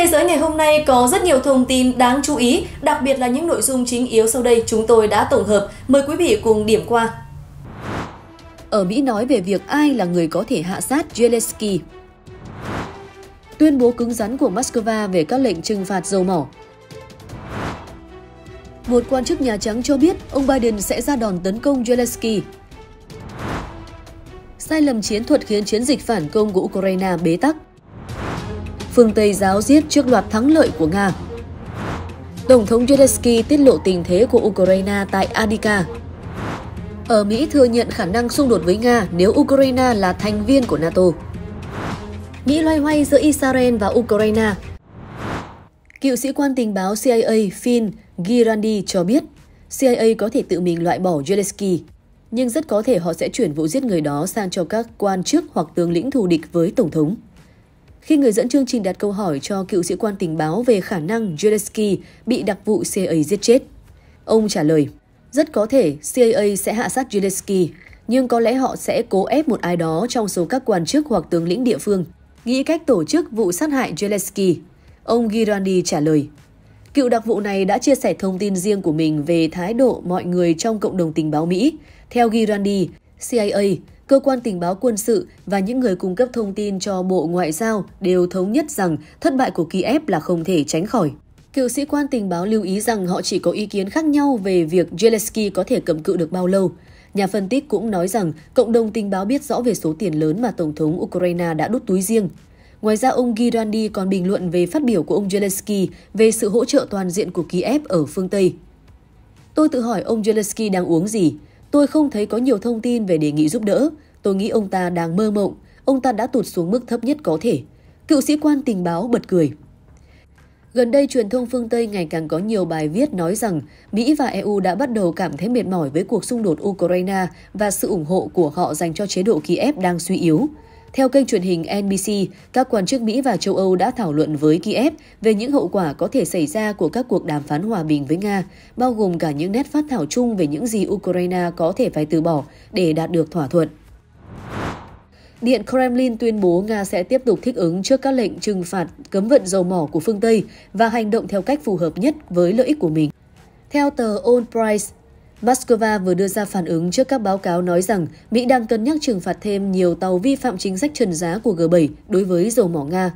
thế giới ngày hôm nay có rất nhiều thông tin đáng chú ý, đặc biệt là những nội dung chính yếu sau đây chúng tôi đã tổng hợp. Mời quý vị cùng điểm qua. Ở Mỹ nói về việc ai là người có thể hạ sát Zelensky. Tuyên bố cứng rắn của Moscow về các lệnh trừng phạt dầu mỏ. Một quan chức Nhà Trắng cho biết ông Biden sẽ ra đòn tấn công Zelensky. Sai lầm chiến thuật khiến chiến dịch phản công của Ukraine bế tắc phương Tây giáo diết trước loạt thắng lợi của Nga. Tổng thống Zelensky tiết lộ tình thế của Ukraine tại Adika. Ở Mỹ thừa nhận khả năng xung đột với Nga nếu Ukraine là thành viên của NATO. Mỹ loay hoay giữa Israel và Ukraine. Cựu sĩ quan tình báo CIA Finn Girandi cho biết CIA có thể tự mình loại bỏ Zelensky, nhưng rất có thể họ sẽ chuyển vụ giết người đó sang cho các quan chức hoặc tướng lĩnh thù địch với Tổng thống. Khi người dẫn chương trình đặt câu hỏi cho cựu sĩ quan tình báo về khả năng Zelensky bị đặc vụ CIA giết chết, ông trả lời, rất có thể CIA sẽ hạ sát Zelensky, nhưng có lẽ họ sẽ cố ép một ai đó trong số các quan chức hoặc tướng lĩnh địa phương, nghĩ cách tổ chức vụ sát hại Zelensky. Ông Girandi trả lời, Cựu đặc vụ này đã chia sẻ thông tin riêng của mình về thái độ mọi người trong cộng đồng tình báo Mỹ. Theo Girandi, CIA cơ quan tình báo quân sự và những người cung cấp thông tin cho Bộ Ngoại giao đều thống nhất rằng thất bại của Kiev là không thể tránh khỏi. Cựu sĩ quan tình báo lưu ý rằng họ chỉ có ý kiến khác nhau về việc Zelensky có thể cầm cự được bao lâu. Nhà phân tích cũng nói rằng cộng đồng tình báo biết rõ về số tiền lớn mà Tổng thống Ukraine đã đút túi riêng. Ngoài ra, ông Girandi còn bình luận về phát biểu của ông Zelensky về sự hỗ trợ toàn diện của Kiev ở phương Tây. Tôi tự hỏi ông Zelensky đang uống gì? Tôi không thấy có nhiều thông tin về đề nghị giúp đỡ. Tôi nghĩ ông ta đang mơ mộng. Ông ta đã tụt xuống mức thấp nhất có thể. Cựu sĩ quan tình báo bật cười. Gần đây, truyền thông phương Tây ngày càng có nhiều bài viết nói rằng Mỹ và EU đã bắt đầu cảm thấy mệt mỏi với cuộc xung đột Ukraine và sự ủng hộ của họ dành cho chế độ Kiev đang suy yếu. Theo kênh truyền hình NBC, các quan chức Mỹ và châu Âu đã thảo luận với Kiev về những hậu quả có thể xảy ra của các cuộc đàm phán hòa bình với Nga, bao gồm cả những nét phát thảo chung về những gì Ukraine có thể phải từ bỏ để đạt được thỏa thuận. Điện Kremlin tuyên bố Nga sẽ tiếp tục thích ứng trước các lệnh trừng phạt cấm vận dầu mỏ của phương Tây và hành động theo cách phù hợp nhất với lợi ích của mình. Theo tờ Old Price, Moscow vừa đưa ra phản ứng trước các báo cáo nói rằng Mỹ đang cân nhắc trừng phạt thêm nhiều tàu vi phạm chính sách trần giá của G7 đối với dầu mỏ Nga.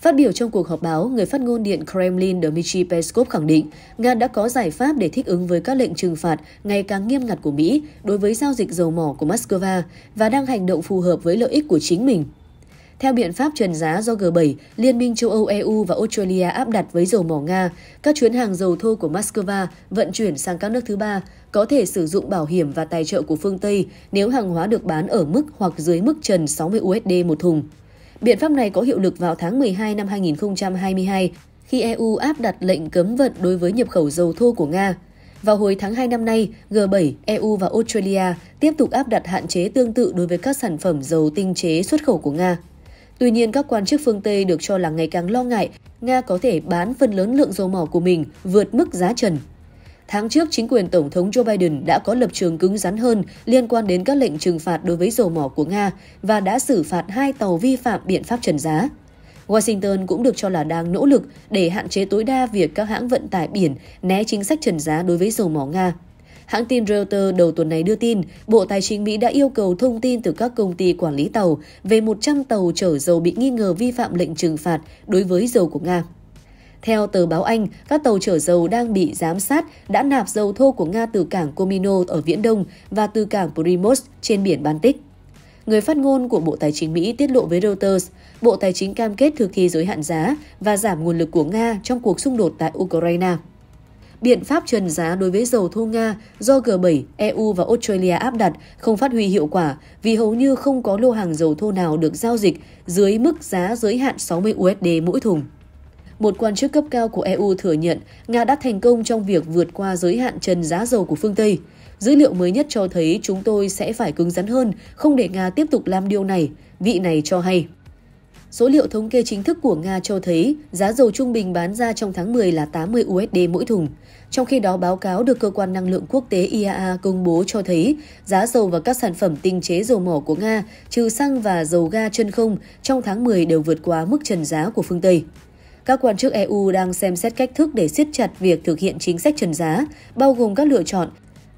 Phát biểu trong cuộc họp báo, người phát ngôn Điện Kremlin Dmitry Peskov khẳng định Nga đã có giải pháp để thích ứng với các lệnh trừng phạt ngày càng nghiêm ngặt của Mỹ đối với giao dịch dầu mỏ của Moscow và đang hành động phù hợp với lợi ích của chính mình. Theo biện pháp trần giá do G7, Liên minh châu Âu EU và Australia áp đặt với dầu mỏ Nga, các chuyến hàng dầu thô của Moscow vận chuyển sang các nước thứ ba có thể sử dụng bảo hiểm và tài trợ của phương Tây nếu hàng hóa được bán ở mức hoặc dưới mức trần 60 USD một thùng. Biện pháp này có hiệu lực vào tháng 12 năm 2022 khi EU áp đặt lệnh cấm vận đối với nhập khẩu dầu thô của Nga. Vào hồi tháng 2 năm nay, G7, EU và Australia tiếp tục áp đặt hạn chế tương tự đối với các sản phẩm dầu tinh chế xuất khẩu của Nga. Tuy nhiên, các quan chức phương Tây được cho là ngày càng lo ngại Nga có thể bán phần lớn lượng dầu mỏ của mình vượt mức giá trần. Tháng trước, chính quyền Tổng thống Joe Biden đã có lập trường cứng rắn hơn liên quan đến các lệnh trừng phạt đối với dầu mỏ của Nga và đã xử phạt hai tàu vi phạm biện pháp trần giá. Washington cũng được cho là đang nỗ lực để hạn chế tối đa việc các hãng vận tải biển né chính sách trần giá đối với dầu mỏ Nga. Hãng tin Reuters đầu tuần này đưa tin, Bộ Tài chính Mỹ đã yêu cầu thông tin từ các công ty quản lý tàu về 100 tàu chở dầu bị nghi ngờ vi phạm lệnh trừng phạt đối với dầu của Nga. Theo tờ báo Anh, các tàu chở dầu đang bị giám sát đã nạp dầu thô của Nga từ cảng Comino ở Viễn Đông và từ cảng Primos trên biển Baltic. Người phát ngôn của Bộ Tài chính Mỹ tiết lộ với Reuters, Bộ Tài chính cam kết thực thi giới hạn giá và giảm nguồn lực của Nga trong cuộc xung đột tại Ukraine biện pháp trần giá đối với dầu thô Nga do G7, EU và Australia áp đặt không phát huy hiệu quả vì hầu như không có lô hàng dầu thô nào được giao dịch dưới mức giá giới hạn 60 USD mỗi thùng. Một quan chức cấp cao của EU thừa nhận Nga đã thành công trong việc vượt qua giới hạn trần giá dầu của phương Tây. Dữ liệu mới nhất cho thấy chúng tôi sẽ phải cứng rắn hơn, không để Nga tiếp tục làm điều này, vị này cho hay. Số liệu thống kê chính thức của Nga cho thấy giá dầu trung bình bán ra trong tháng 10 là 80 USD mỗi thùng. Trong khi đó, báo cáo được Cơ quan Năng lượng Quốc tế IAA công bố cho thấy giá dầu và các sản phẩm tinh chế dầu mỏ của Nga, trừ xăng và dầu ga chân không, trong tháng 10 đều vượt quá mức trần giá của phương Tây. Các quan chức EU đang xem xét cách thức để siết chặt việc thực hiện chính sách trần giá, bao gồm các lựa chọn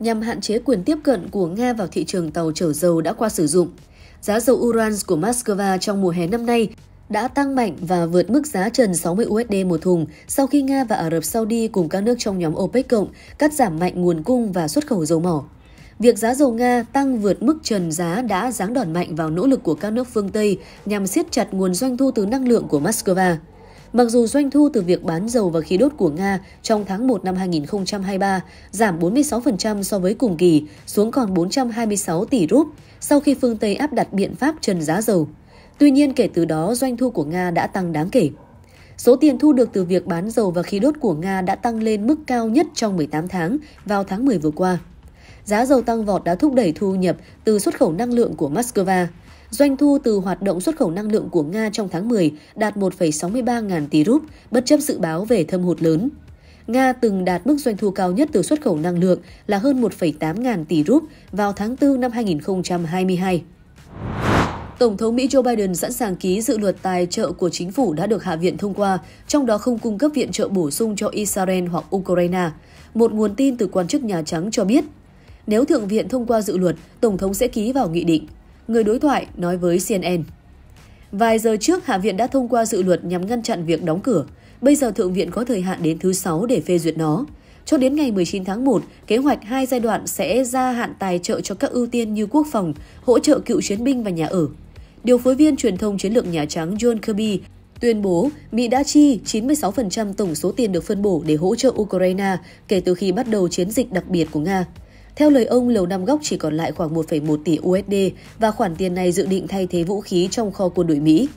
nhằm hạn chế quyền tiếp cận của Nga vào thị trường tàu chở dầu đã qua sử dụng. Giá dầu Uran của Moscow trong mùa hè năm nay đã tăng mạnh và vượt mức giá trần 60 USD một thùng sau khi Nga và Ả Rập Saudi cùng các nước trong nhóm OPEC cộng cắt giảm mạnh nguồn cung và xuất khẩu dầu mỏ. Việc giá dầu Nga tăng vượt mức trần giá đã giáng đòn mạnh vào nỗ lực của các nước phương Tây nhằm siết chặt nguồn doanh thu từ năng lượng của Moscow. Mặc dù doanh thu từ việc bán dầu và khí đốt của Nga trong tháng 1 năm 2023 giảm 46% so với cùng kỳ xuống còn 426 tỷ rúp sau khi phương Tây áp đặt biện pháp trần giá dầu. Tuy nhiên kể từ đó doanh thu của Nga đã tăng đáng kể. Số tiền thu được từ việc bán dầu và khí đốt của Nga đã tăng lên mức cao nhất trong 18 tháng vào tháng 10 vừa qua. Giá dầu tăng vọt đã thúc đẩy thu nhập từ xuất khẩu năng lượng của Moscow, Doanh thu từ hoạt động xuất khẩu năng lượng của Nga trong tháng 10 đạt 1,63 ngàn tỷ rúp, bất chấp dự báo về thâm hụt lớn. Nga từng đạt mức doanh thu cao nhất từ xuất khẩu năng lượng là hơn 1,8 ngàn tỷ rúp vào tháng 4 năm 2022. Tổng thống Mỹ Joe Biden sẵn sàng ký dự luật tài trợ của chính phủ đã được Hạ viện thông qua, trong đó không cung cấp viện trợ bổ sung cho Israel hoặc Ukraine. Một nguồn tin từ quan chức Nhà Trắng cho biết, nếu Thượng viện thông qua dự luật, Tổng thống sẽ ký vào nghị định người đối thoại nói với CNN. Vài giờ trước, Hạ viện đã thông qua dự luật nhằm ngăn chặn việc đóng cửa. Bây giờ Thượng viện có thời hạn đến thứ sáu để phê duyệt nó. Cho đến ngày 19 tháng 1, kế hoạch hai giai đoạn sẽ gia hạn tài trợ cho các ưu tiên như quốc phòng, hỗ trợ cựu chiến binh và nhà ở. Điều phối viên truyền thông chiến lược Nhà Trắng John Kirby tuyên bố Mỹ đã chi 96% tổng số tiền được phân bổ để hỗ trợ Ukraine kể từ khi bắt đầu chiến dịch đặc biệt của Nga. Theo lời ông, Lầu Năm Góc chỉ còn lại khoảng 1,1 tỷ USD và khoản tiền này dự định thay thế vũ khí trong kho quân đội Mỹ.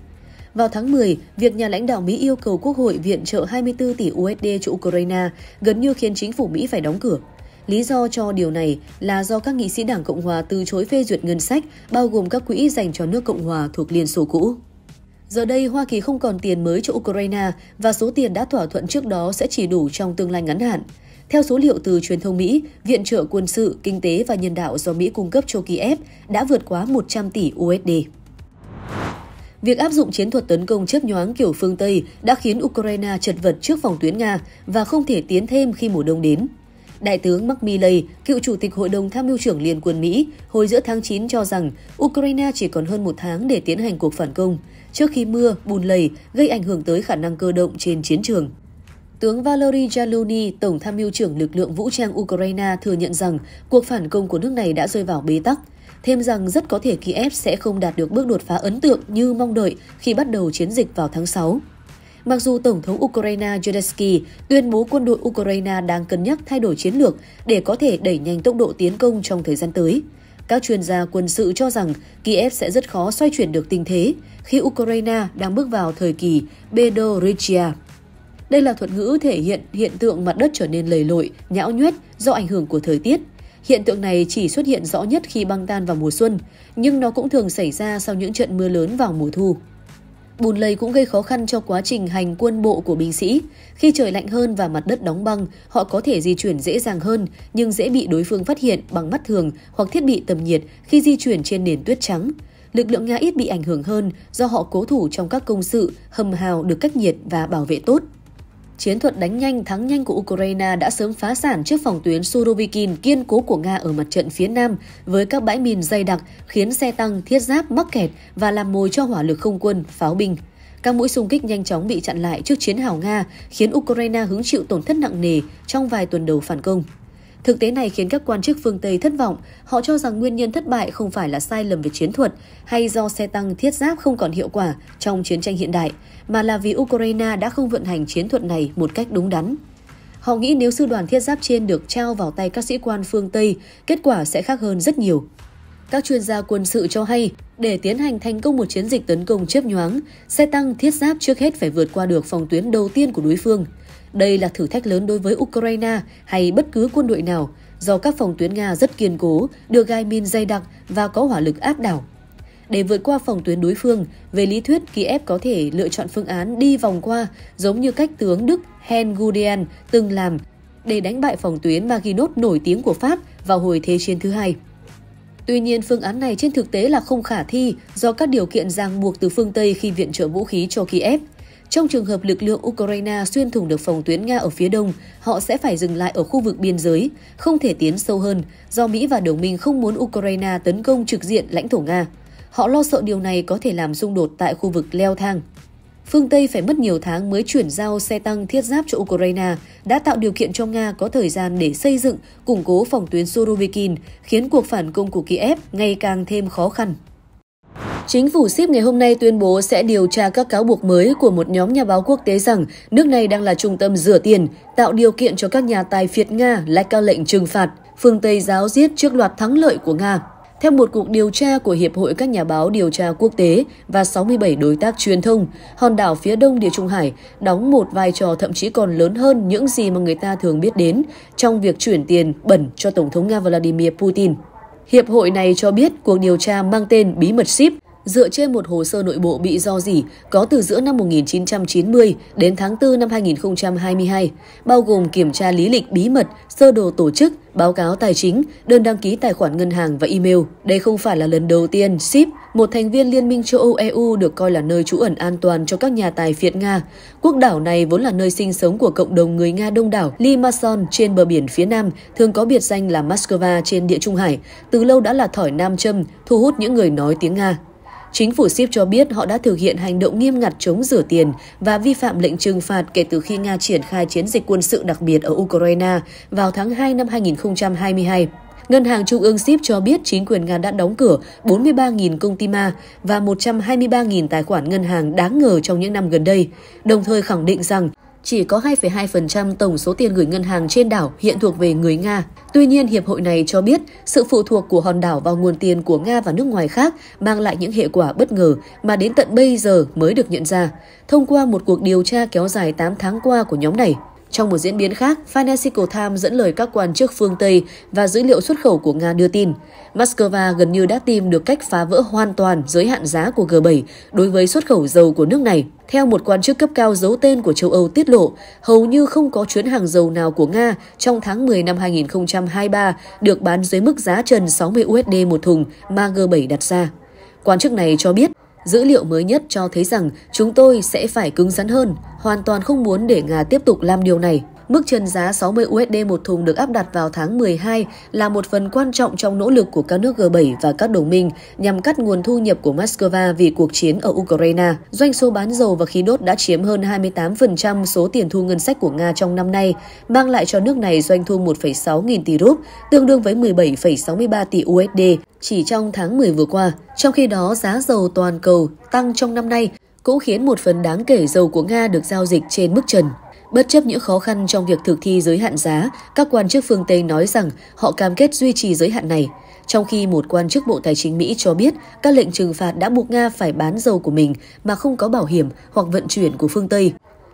Vào tháng 10, việc nhà lãnh đạo Mỹ yêu cầu Quốc hội viện trợ 24 tỷ USD cho Ukraine gần như khiến chính phủ Mỹ phải đóng cửa. Lý do cho điều này là do các nghị sĩ Đảng Cộng Hòa từ chối phê duyệt ngân sách, bao gồm các quỹ dành cho nước Cộng Hòa thuộc Liên Xô cũ. Giờ đây, Hoa Kỳ không còn tiền mới cho Ukraine và số tiền đã thỏa thuận trước đó sẽ chỉ đủ trong tương lai ngắn hạn. Theo số liệu từ truyền thông Mỹ, viện trợ quân sự, kinh tế và nhân đạo do Mỹ cung cấp cho Kiev đã vượt quá 100 tỷ USD. Việc áp dụng chiến thuật tấn công chớp nhoáng kiểu phương Tây đã khiến Ukraine chật vật trước phòng tuyến Nga và không thể tiến thêm khi mùa đông đến. Đại tướng Mark Milley, cựu chủ tịch Hội đồng Tham mưu trưởng Liên quân Mỹ, hồi giữa tháng 9 cho rằng Ukraine chỉ còn hơn một tháng để tiến hành cuộc phản công, trước khi mưa, bùn lầy gây ảnh hưởng tới khả năng cơ động trên chiến trường. Tướng Valery Zaluni, Tổng tham mưu trưởng lực lượng vũ trang Ukraine thừa nhận rằng cuộc phản công của nước này đã rơi vào bế tắc, thêm rằng rất có thể Kiev sẽ không đạt được bước đột phá ấn tượng như mong đợi khi bắt đầu chiến dịch vào tháng 6. Mặc dù Tổng thống Ukraine Zelensky tuyên bố quân đội Ukraine đang cân nhắc thay đổi chiến lược để có thể đẩy nhanh tốc độ tiến công trong thời gian tới, các chuyên gia quân sự cho rằng Kiev sẽ rất khó xoay chuyển được tình thế khi Ukraine đang bước vào thời kỳ Bedoruchia. Đây là thuật ngữ thể hiện hiện tượng mặt đất trở nên lầy lội, nhão nhuét do ảnh hưởng của thời tiết. Hiện tượng này chỉ xuất hiện rõ nhất khi băng tan vào mùa xuân, nhưng nó cũng thường xảy ra sau những trận mưa lớn vào mùa thu. Bùn lầy cũng gây khó khăn cho quá trình hành quân bộ của binh sĩ. Khi trời lạnh hơn và mặt đất đóng băng, họ có thể di chuyển dễ dàng hơn nhưng dễ bị đối phương phát hiện bằng mắt thường hoặc thiết bị tầm nhiệt khi di chuyển trên nền tuyết trắng. Lực lượng Nga ít bị ảnh hưởng hơn do họ cố thủ trong các công sự, hầm hào được cách nhiệt và bảo vệ tốt. Chiến thuật đánh nhanh thắng nhanh của Ukraine đã sớm phá sản trước phòng tuyến Surovikin kiên cố của Nga ở mặt trận phía Nam với các bãi mìn dày đặc khiến xe tăng, thiết giáp mắc kẹt và làm mồi cho hỏa lực không quân, pháo binh. Các mũi xung kích nhanh chóng bị chặn lại trước chiến hào Nga, khiến Ukraine hứng chịu tổn thất nặng nề trong vài tuần đầu phản công. Thực tế này khiến các quan chức phương Tây thất vọng. Họ cho rằng nguyên nhân thất bại không phải là sai lầm về chiến thuật hay do xe tăng thiết giáp không còn hiệu quả trong chiến tranh hiện đại, mà là vì Ukraine đã không vận hành chiến thuật này một cách đúng đắn. Họ nghĩ nếu sư đoàn thiết giáp trên được trao vào tay các sĩ quan phương Tây, kết quả sẽ khác hơn rất nhiều. Các chuyên gia quân sự cho hay, để tiến hành thành công một chiến dịch tấn công chớp nhoáng, xe tăng thiết giáp trước hết phải vượt qua được phòng tuyến đầu tiên của đối phương. Đây là thử thách lớn đối với Ukraine hay bất cứ quân đội nào, do các phòng tuyến Nga rất kiên cố, được gai min dày đặc và có hỏa lực áp đảo. Để vượt qua phòng tuyến đối phương, về lý thuyết Kiev có thể lựa chọn phương án đi vòng qua, giống như cách tướng Đức Hen Guderian từng làm để đánh bại phòng tuyến Maginot nổi tiếng của Pháp vào hồi Thế chiến thứ hai. Tuy nhiên, phương án này trên thực tế là không khả thi do các điều kiện ràng buộc từ phương Tây khi viện trợ vũ khí cho Kiev. Trong trường hợp lực lượng Ukraine xuyên thủng được phòng tuyến Nga ở phía đông, họ sẽ phải dừng lại ở khu vực biên giới, không thể tiến sâu hơn do Mỹ và đồng minh không muốn Ukraine tấn công trực diện lãnh thổ Nga. Họ lo sợ điều này có thể làm xung đột tại khu vực leo thang phương Tây phải mất nhiều tháng mới chuyển giao xe tăng thiết giáp cho Ukraine, đã tạo điều kiện cho Nga có thời gian để xây dựng, củng cố phòng tuyến Surovikin, khiến cuộc phản công của Kiev ngày càng thêm khó khăn. Chính phủ Ship ngày hôm nay tuyên bố sẽ điều tra các cáo buộc mới của một nhóm nhà báo quốc tế rằng nước này đang là trung tâm rửa tiền, tạo điều kiện cho các nhà tài phiệt Nga lách các lệnh trừng phạt, phương Tây giáo giết trước loạt thắng lợi của Nga. Theo một cuộc điều tra của Hiệp hội các nhà báo điều tra quốc tế và 67 đối tác truyền thông, hòn đảo phía đông Địa Trung Hải đóng một vai trò thậm chí còn lớn hơn những gì mà người ta thường biết đến trong việc chuyển tiền bẩn cho Tổng thống Nga Vladimir Putin. Hiệp hội này cho biết cuộc điều tra mang tên bí mật ship dựa trên một hồ sơ nội bộ bị do dỉ có từ giữa năm 1990 đến tháng 4 năm 2022, bao gồm kiểm tra lý lịch bí mật, sơ đồ tổ chức, báo cáo tài chính, đơn đăng ký tài khoản ngân hàng và email. Đây không phải là lần đầu tiên SIP, một thành viên Liên minh châu Âu EU được coi là nơi trú ẩn an toàn cho các nhà tài phiệt Nga. Quốc đảo này vốn là nơi sinh sống của cộng đồng người Nga đông đảo Limassol trên bờ biển phía Nam, thường có biệt danh là Moscow trên địa Trung Hải, từ lâu đã là thỏi nam châm, thu hút những người nói tiếng Nga. Chính phủ Sip cho biết họ đã thực hiện hành động nghiêm ngặt chống rửa tiền và vi phạm lệnh trừng phạt kể từ khi Nga triển khai chiến dịch quân sự đặc biệt ở Ukraine vào tháng 2 năm 2022. Ngân hàng Trung ương Sip cho biết chính quyền Nga đã đóng cửa 43.000 công ty ma và 123.000 tài khoản ngân hàng đáng ngờ trong những năm gần đây, đồng thời khẳng định rằng chỉ có 2,2% tổng số tiền gửi ngân hàng trên đảo hiện thuộc về người Nga. Tuy nhiên, hiệp hội này cho biết sự phụ thuộc của hòn đảo vào nguồn tiền của Nga và nước ngoài khác mang lại những hệ quả bất ngờ mà đến tận bây giờ mới được nhận ra thông qua một cuộc điều tra kéo dài 8 tháng qua của nhóm này. Trong một diễn biến khác, Financial Times dẫn lời các quan chức phương Tây và dữ liệu xuất khẩu của Nga đưa tin, Moscow gần như đã tìm được cách phá vỡ hoàn toàn giới hạn giá của G7 đối với xuất khẩu dầu của nước này. Theo một quan chức cấp cao giấu tên của châu Âu tiết lộ, hầu như không có chuyến hàng dầu nào của Nga trong tháng 10 năm 2023 được bán dưới mức giá trần 60 USD một thùng mà G7 đặt ra. Quan chức này cho biết, Dữ liệu mới nhất cho thấy rằng chúng tôi sẽ phải cứng rắn hơn, hoàn toàn không muốn để Nga tiếp tục làm điều này. Mức trần giá 60 USD một thùng được áp đặt vào tháng 12 là một phần quan trọng trong nỗ lực của các nước G7 và các đồng minh nhằm cắt nguồn thu nhập của Moscow vì cuộc chiến ở Ukraine. Doanh số bán dầu và khí đốt đã chiếm hơn 28% số tiền thu ngân sách của Nga trong năm nay, mang lại cho nước này doanh thu 1,6 nghìn tỷ rúp, tương đương với 17,63 tỷ USD chỉ trong tháng 10 vừa qua. Trong khi đó, giá dầu toàn cầu tăng trong năm nay cũng khiến một phần đáng kể dầu của Nga được giao dịch trên mức trần. Bất chấp những khó khăn trong việc thực thi giới hạn giá, các quan chức phương Tây nói rằng họ cam kết duy trì giới hạn này, trong khi một quan chức Bộ Tài chính Mỹ cho biết các lệnh trừng phạt đã buộc Nga phải bán dầu của mình mà không có bảo hiểm hoặc vận chuyển của phương Tây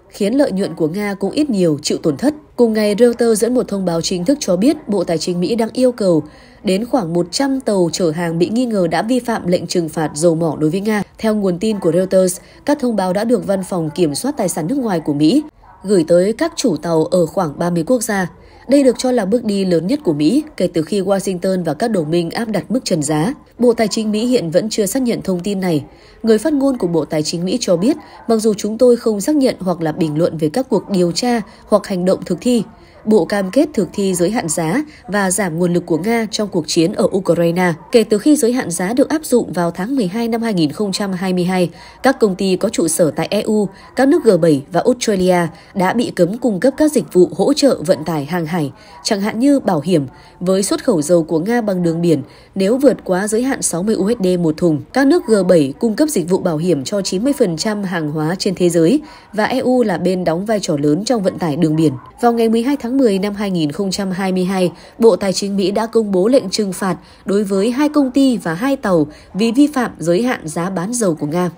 khiến lợi nhuận của Nga cũng ít nhiều chịu tổn thất. Cùng ngày, Reuters dẫn một thông báo chính thức cho biết Bộ Tài chính Mỹ đang yêu cầu đến khoảng 100 tàu chở hàng bị nghi ngờ đã vi phạm lệnh trừng phạt dầu mỏ đối với Nga. Theo nguồn tin của Reuters, các thông báo đã được Văn phòng Kiểm soát Tài sản nước ngoài của Mỹ gửi tới các chủ tàu ở khoảng 30 quốc gia. Đây được cho là bước đi lớn nhất của Mỹ kể từ khi Washington và các đồng minh áp đặt mức trần giá. Bộ Tài chính Mỹ hiện vẫn chưa xác nhận thông tin này. Người phát ngôn của Bộ Tài chính Mỹ cho biết, mặc dù chúng tôi không xác nhận hoặc là bình luận về các cuộc điều tra hoặc hành động thực thi, Bộ cam kết thực thi giới hạn giá và giảm nguồn lực của Nga trong cuộc chiến ở Ukraine. Kể từ khi giới hạn giá được áp dụng vào tháng 12 năm 2022, các công ty có trụ sở tại EU, các nước G7 và Australia đã bị cấm cung cấp các dịch vụ hỗ trợ vận tải hàng hải, chẳng hạn như bảo hiểm, với xuất khẩu dầu của Nga bằng đường biển nếu vượt quá giới hạn 60 USD một thùng. Các nước G7 cung cấp dịch vụ bảo hiểm cho 90% hàng hóa trên thế giới và EU là bên đóng vai trò lớn trong vận tải đường biển. Vào ngày 12 tháng tháng 10 năm 2022, Bộ Tài chính Mỹ đã công bố lệnh trừng phạt đối với hai công ty và hai tàu vì vi phạm giới hạn giá bán dầu của Nga.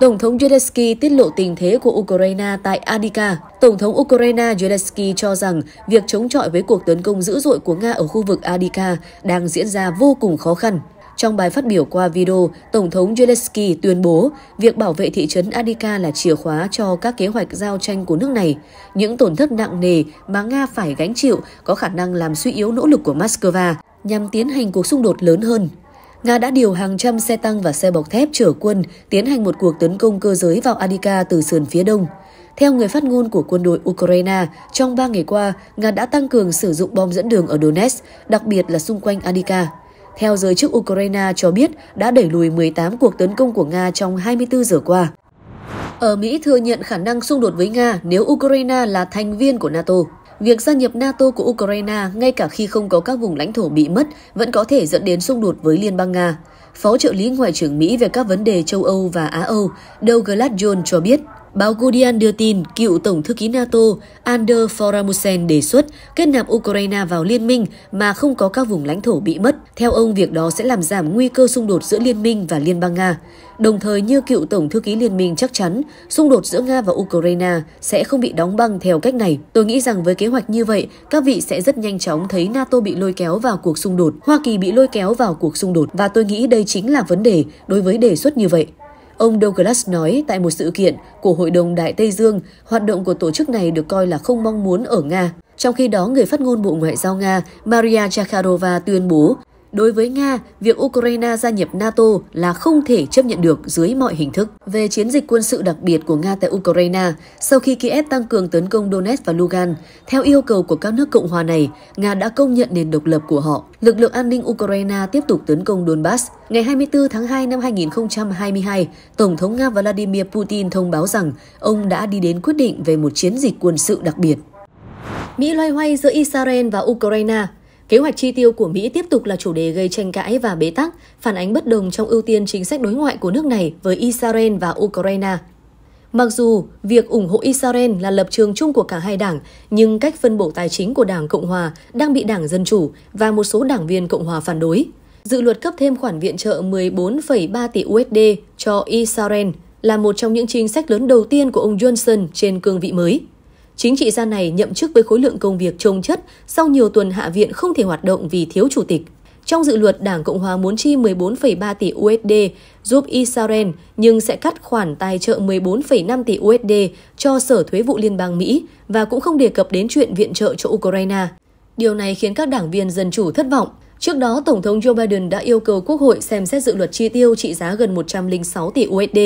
Tổng thống Zelensky tiết lộ tình thế của Ukraine tại Adika. Tổng thống Ukraine Zelensky cho rằng việc chống chọi với cuộc tấn công dữ dội của Nga ở khu vực Adika đang diễn ra vô cùng khó khăn. Trong bài phát biểu qua video, Tổng thống Zelensky tuyên bố việc bảo vệ thị trấn Adika là chìa khóa cho các kế hoạch giao tranh của nước này. Những tổn thất nặng nề mà Nga phải gánh chịu có khả năng làm suy yếu nỗ lực của Moscow nhằm tiến hành cuộc xung đột lớn hơn. Nga đã điều hàng trăm xe tăng và xe bọc thép chở quân tiến hành một cuộc tấn công cơ giới vào Adika từ sườn phía đông. Theo người phát ngôn của quân đội Ukraine, trong 3 ngày qua, Nga đã tăng cường sử dụng bom dẫn đường ở Donetsk, đặc biệt là xung quanh Adika theo giới chức Ukraine cho biết đã đẩy lùi 18 cuộc tấn công của Nga trong 24 giờ qua. Ở Mỹ thừa nhận khả năng xung đột với Nga nếu Ukraine là thành viên của NATO. Việc gia nhập NATO của Ukraine, ngay cả khi không có các vùng lãnh thổ bị mất, vẫn có thể dẫn đến xung đột với Liên bang Nga. Phó trợ lý Ngoại trưởng Mỹ về các vấn đề châu Âu và Á Âu, Douglas Jones cho biết, Báo Guardian đưa tin cựu Tổng thư ký NATO Anders Formusen đề xuất kết nạp Ukraine vào liên minh mà không có các vùng lãnh thổ bị mất. Theo ông, việc đó sẽ làm giảm nguy cơ xung đột giữa Liên minh và Liên bang Nga. Đồng thời, như cựu Tổng thư ký Liên minh chắc chắn, xung đột giữa Nga và Ukraine sẽ không bị đóng băng theo cách này. Tôi nghĩ rằng với kế hoạch như vậy, các vị sẽ rất nhanh chóng thấy NATO bị lôi kéo vào cuộc xung đột, Hoa Kỳ bị lôi kéo vào cuộc xung đột và tôi nghĩ đây chính là vấn đề đối với đề xuất như vậy. Ông Douglas nói tại một sự kiện của Hội đồng Đại Tây Dương, hoạt động của tổ chức này được coi là không mong muốn ở Nga. Trong khi đó, người phát ngôn Bộ Ngoại giao Nga Maria Zakharova tuyên bố Đối với Nga, việc Ukraine gia nhập NATO là không thể chấp nhận được dưới mọi hình thức. Về chiến dịch quân sự đặc biệt của Nga tại Ukraine, sau khi Kiev tăng cường tấn công Donetsk và Lugan, theo yêu cầu của các nước Cộng hòa này, Nga đã công nhận nền độc lập của họ. Lực lượng an ninh Ukraine tiếp tục tấn công Donbass. Ngày 24 tháng 2 năm 2022, Tổng thống Nga Vladimir Putin thông báo rằng ông đã đi đến quyết định về một chiến dịch quân sự đặc biệt. Mỹ loay hoay giữa Israel và Ukraine – Kế hoạch chi tiêu của Mỹ tiếp tục là chủ đề gây tranh cãi và bế tắc, phản ánh bất đồng trong ưu tiên chính sách đối ngoại của nước này với Israel và Ukraine. Mặc dù việc ủng hộ Israel là lập trường chung của cả hai đảng, nhưng cách phân bổ tài chính của Đảng Cộng hòa đang bị Đảng Dân chủ và một số đảng viên Cộng hòa phản đối. Dự luật cấp thêm khoản viện trợ 14,3 tỷ USD cho Israel là một trong những chính sách lớn đầu tiên của ông Johnson trên cương vị mới. Chính trị gia này nhậm chức với khối lượng công việc trông chất sau nhiều tuần hạ viện không thể hoạt động vì thiếu chủ tịch. Trong dự luật, Đảng Cộng hòa muốn chi 14,3 tỷ USD giúp Israel nhưng sẽ cắt khoản tài trợ 14,5 tỷ USD cho Sở Thuế vụ Liên bang Mỹ và cũng không đề cập đến chuyện viện trợ cho Ukraine. Điều này khiến các đảng viên Dân Chủ thất vọng. Trước đó, Tổng thống Joe Biden đã yêu cầu Quốc hội xem xét dự luật chi tiêu trị giá gần 106 tỷ USD.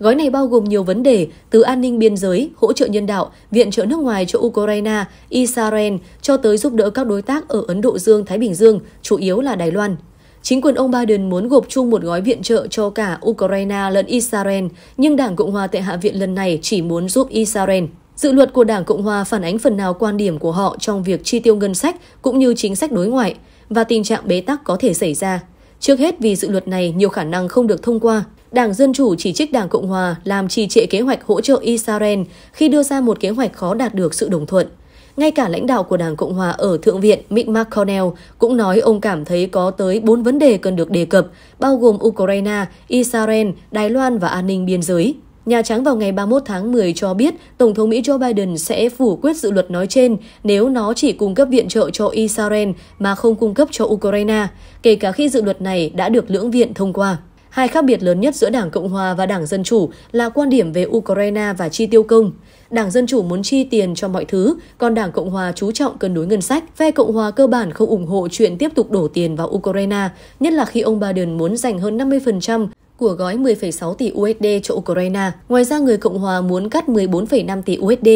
Gói này bao gồm nhiều vấn đề từ an ninh biên giới, hỗ trợ nhân đạo, viện trợ nước ngoài cho Ukraine, Israel cho tới giúp đỡ các đối tác ở Ấn Độ Dương, Thái Bình Dương, chủ yếu là Đài Loan. Chính quyền ông Biden muốn gộp chung một gói viện trợ cho cả Ukraine lẫn Israel, nhưng Đảng Cộng hòa tại Hạ viện lần này chỉ muốn giúp Israel. Dự luật của Đảng Cộng hòa phản ánh phần nào quan điểm của họ trong việc chi tiêu ngân sách cũng như chính sách đối ngoại và tình trạng bế tắc có thể xảy ra. Trước hết vì dự luật này nhiều khả năng không được thông qua, Đảng Dân Chủ chỉ trích Đảng Cộng Hòa làm trì trệ kế hoạch hỗ trợ Israel khi đưa ra một kế hoạch khó đạt được sự đồng thuận. Ngay cả lãnh đạo của Đảng Cộng Hòa ở Thượng viện Mitch McConnell cũng nói ông cảm thấy có tới 4 vấn đề cần được đề cập, bao gồm Ukraine, Israel, Đài Loan và an ninh biên giới. Nhà Trắng vào ngày 31 tháng 10 cho biết Tổng thống Mỹ Joe Biden sẽ phủ quyết dự luật nói trên nếu nó chỉ cung cấp viện trợ cho Israel mà không cung cấp cho Ukraine, kể cả khi dự luật này đã được lưỡng viện thông qua. Hai khác biệt lớn nhất giữa Đảng Cộng Hòa và Đảng Dân Chủ là quan điểm về Ukraine và chi tiêu công. Đảng Dân Chủ muốn chi tiền cho mọi thứ, còn Đảng Cộng Hòa chú trọng cân đối ngân sách. Phe Cộng Hòa cơ bản không ủng hộ chuyện tiếp tục đổ tiền vào Ukraine, nhất là khi ông Biden muốn dành hơn 50% của gói 10,6 tỷ USD cho Ukraine. Ngoài ra, người Cộng Hòa muốn cắt 14,5 tỷ USD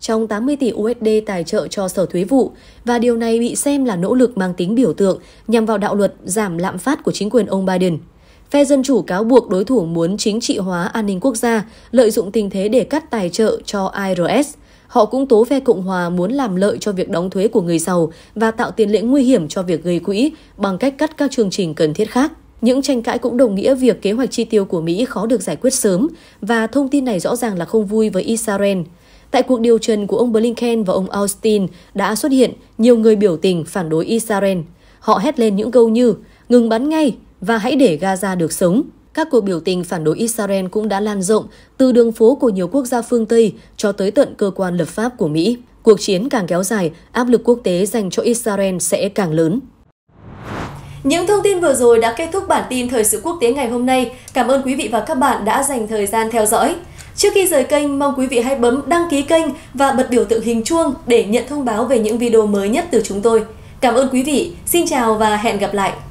trong 80 tỷ USD tài trợ cho Sở Thuế vụ và điều này bị xem là nỗ lực mang tính biểu tượng nhằm vào đạo luật giảm lạm phát của chính quyền ông Biden. Phe Dân Chủ cáo buộc đối thủ muốn chính trị hóa an ninh quốc gia, lợi dụng tình thế để cắt tài trợ cho IRS. Họ cũng tố phe Cộng Hòa muốn làm lợi cho việc đóng thuế của người giàu và tạo tiền lệ nguy hiểm cho việc gây quỹ bằng cách cắt các chương trình cần thiết khác. Những tranh cãi cũng đồng nghĩa việc kế hoạch chi tiêu của Mỹ khó được giải quyết sớm và thông tin này rõ ràng là không vui với Israel. Tại cuộc điều trần của ông Blinken và ông Austin đã xuất hiện nhiều người biểu tình phản đối Israel. Họ hét lên những câu như ngừng bắn ngay, và hãy để Gaza được sống. Các cuộc biểu tình phản đối Israel cũng đã lan rộng từ đường phố của nhiều quốc gia phương Tây cho tới tận cơ quan lập pháp của Mỹ. Cuộc chiến càng kéo dài, áp lực quốc tế dành cho Israel sẽ càng lớn. Những thông tin vừa rồi đã kết thúc bản tin thời sự quốc tế ngày hôm nay. Cảm ơn quý vị và các bạn đã dành thời gian theo dõi. Trước khi rời kênh, mong quý vị hãy bấm đăng ký kênh và bật biểu tượng hình chuông để nhận thông báo về những video mới nhất từ chúng tôi. Cảm ơn quý vị, xin chào và hẹn gặp lại!